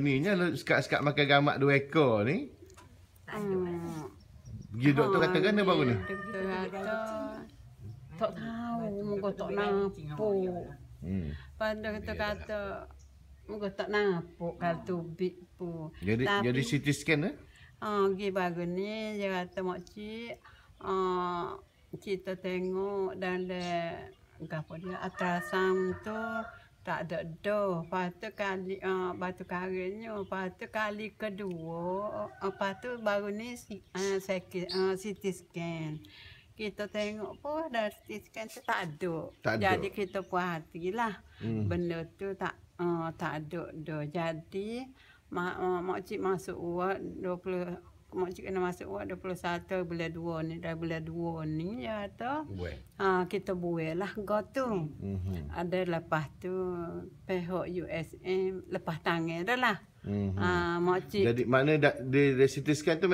ni nya sekat-sekat makan gamak dua ekor ni. Hmm. Dia ya, doktor kata kan dia baru ni. tak tahu muka tak nampu. Hmm. Pada kata kata muka tak nampu kartu bit pu. Jadi Tapi, jadi CT scan eh? Ha, uh, gi baru ni dia kata mak cik uh, kita tengok dan dalam gapo dia atrasam tu tak ada doh. Lepas tu kali, uh, batu karanya. Lepas kali kedua. Eh, lepas tu baru ni uh, eh, sakit, uh, CT scan. Kita tengok pun ada CT scan tu tak ada. Tak Jadi kita puas hatilah. Hmm. Benda tu tak uh, tak ada doh. Jadi mak, uh, makcik masuk uang 20 makcik kena masuk awak 21 bila 2 ni dah bila 2 ni ya tu. Ha kita buai lah go tu. Mm -hmm. Ada lepas tu pehok USM lepas tangan dah lah. Mm -hmm. Ha makcik. Jadi mana dah, di resitiskan tu memang